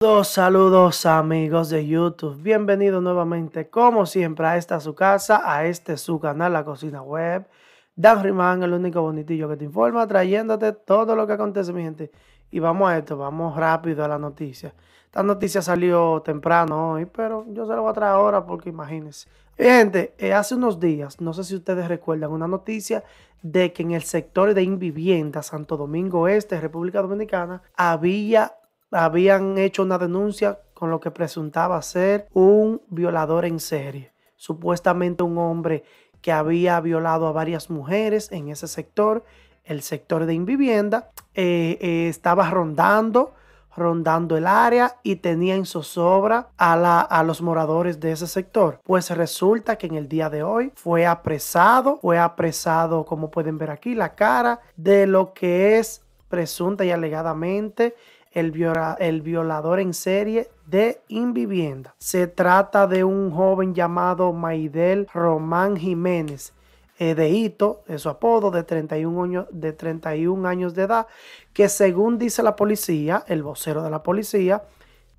Saludos, saludos amigos de YouTube. Bienvenidos nuevamente, como siempre, a esta su casa, a este su canal, La Cocina Web. Dan Riman, el único bonitillo que te informa, trayéndote todo lo que acontece, mi gente. Y vamos a esto, vamos rápido a la noticia. Esta noticia salió temprano hoy, pero yo se la voy a traer ahora porque imagínense. Gente, eh, hace unos días, no sé si ustedes recuerdan, una noticia de que en el sector de Invivienda, Santo Domingo Este, República Dominicana, había habían hecho una denuncia con lo que presuntaba ser un violador en serie, supuestamente un hombre que había violado a varias mujeres en ese sector, el sector de invivienda, eh, eh, estaba rondando, rondando el área y tenía en zozobra a, a los moradores de ese sector. Pues resulta que en el día de hoy fue apresado, fue apresado, como pueden ver aquí, la cara de lo que es presunta y alegadamente el, violador en serie de Invivienda. Se trata de un joven llamado Maidel Román Jiménez, de Hito, de su apodo, de 31, años, de 31 años de edad, que según dice la policía, el vocero de la policía,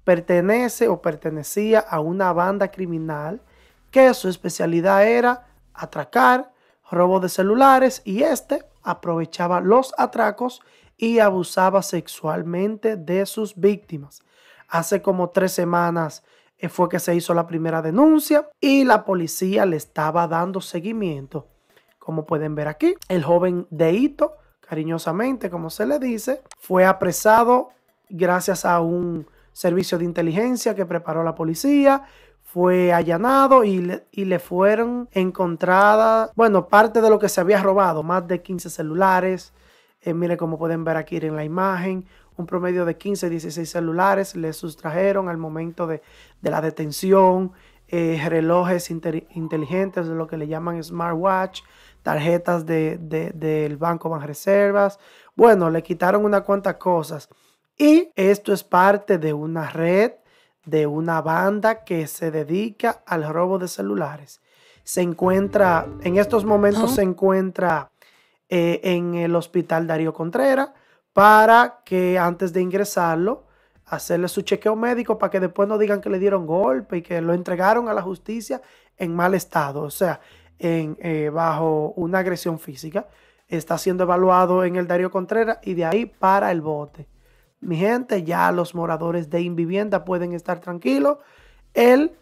pertenece o pertenecía a una banda criminal que su especialidad era atracar, robo de celulares y este aprovechaba los atracos y abusaba sexualmente de sus víctimas. Hace como tres semanas eh, fue que se hizo la primera denuncia y la policía le estaba dando seguimiento. Como pueden ver aquí, el joven Deito, cariñosamente como se le dice, fue apresado gracias a un servicio de inteligencia que preparó la policía. Fue allanado y le, fueron encontradas, bueno, parte de lo que se había robado, más de 15 celulares, eh, mire como pueden ver aquí en la imagen, un promedio de 15, 16 celulares le sustrajeron al momento de, la detención, eh, relojes inteligentes, de lo que le llaman smartwatch, tarjetas del Banco reservas Bueno, le quitaron una cuantas cosas. Y esto es parte de una red, de una banda que se dedica al robo de celulares. Se encuentra, en estos momentos oh. se encuentra eh, en el hospital Darío Contreras para que antes de ingresarlo, hacerle su chequeo médico para que después no digan que le dieron golpe y que lo entregaron a la justicia en mal estado, o sea, en, eh, bajo una agresión física. Está siendo evaluado en el Darío Contreras y de ahí para el bote. Mi gente, ya los moradores de Invivienda pueden estar tranquilos. el,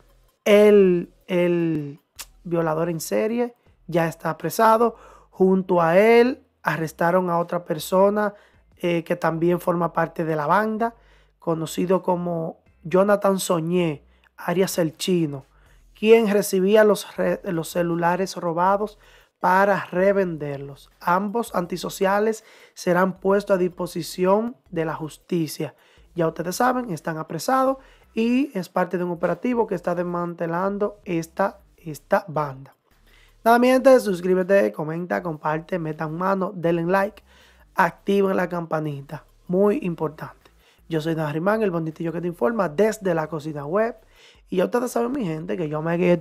el violador en serie ya está apresado. Junto a él arrestaron a otra persona eh, que también forma parte de la banda, conocido como Jonathan Soñé, Arias el Chino, quien recibía los, los celulares robados para revenderlos. Ambos antisociales serán puestos a disposición de la justicia. Ya ustedes saben, están apresados y es parte de un operativo que está desmantelando esta, esta banda. También suscríbete, comenta, comparte, metan mano, denle like, activen la campanita. Muy importante. Yo soy Narimán, el bonitillo que te informa desde la cocina web. Y ya ustedes saben, mi gente, que yo me quedé.